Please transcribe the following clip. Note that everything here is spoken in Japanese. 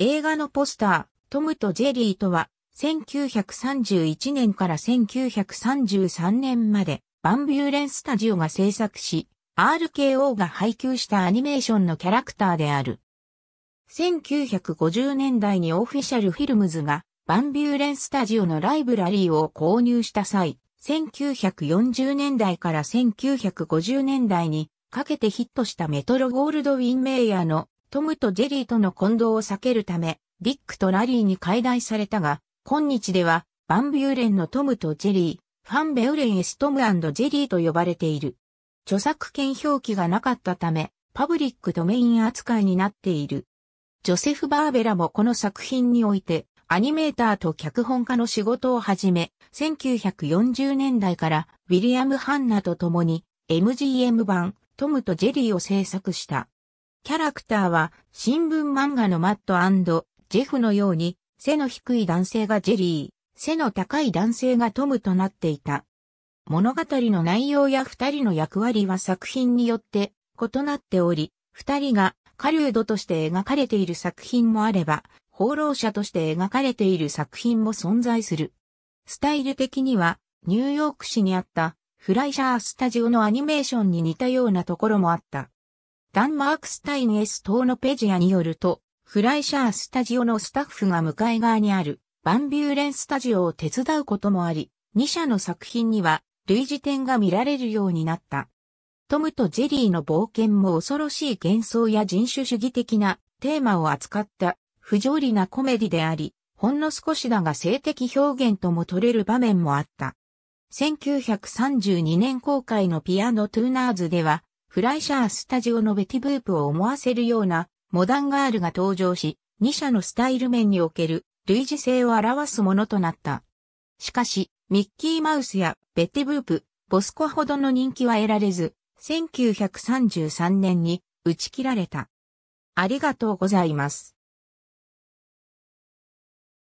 映画のポスター、トムとジェリーとは、1931年から1933年まで、バンビューレンスタジオが制作し、RKO が配給したアニメーションのキャラクターである。1950年代にオフィシャルフィルムズが、バンビューレンスタジオのライブラリーを購入した際、1940年代から1950年代にかけてヒットしたメトロゴールドウィンメイヤーのトムとジェリーとの混同を避けるため、ディックとラリーに解体されたが、今日では、バンビューレンのトムとジェリー、ファンベウレンエストムジェリーと呼ばれている。著作権表記がなかったため、パブリックドメイン扱いになっている。ジョセフ・バーベラもこの作品において、アニメーターと脚本家の仕事を始め、1940年代からウィリアム・ハンナと共に MGM 版トムとジェリーを制作した。キャラクターは新聞漫画のマットジェフのように背の低い男性がジェリー、背の高い男性がトムとなっていた。物語の内容や二人の役割は作品によって異なっており、二人が狩人として描かれている作品もあれば、放浪者として描かれている作品も存在する。スタイル的には、ニューヨーク市にあったフライシャースタジオのアニメーションに似たようなところもあった。ダンマークスタイン S 等のペジアによると、フライシャースタジオのスタッフが向かい側にあるバンビューレンスタジオを手伝うこともあり、2社の作品には類似点が見られるようになった。トムとジェリーの冒険も恐ろしい幻想や人種主義的なテーマを扱った不条理なコメディであり、ほんの少しだが性的表現とも取れる場面もあった。1932年公開のピアノトゥーナーズでは、フライシャースタジオのベティブープを思わせるようなモダンガールが登場し、2社のスタイル面における類似性を表すものとなった。しかし、ミッキーマウスやベティブープ、ボスコほどの人気は得られず、1933年に打ち切られた。ありがとうございます。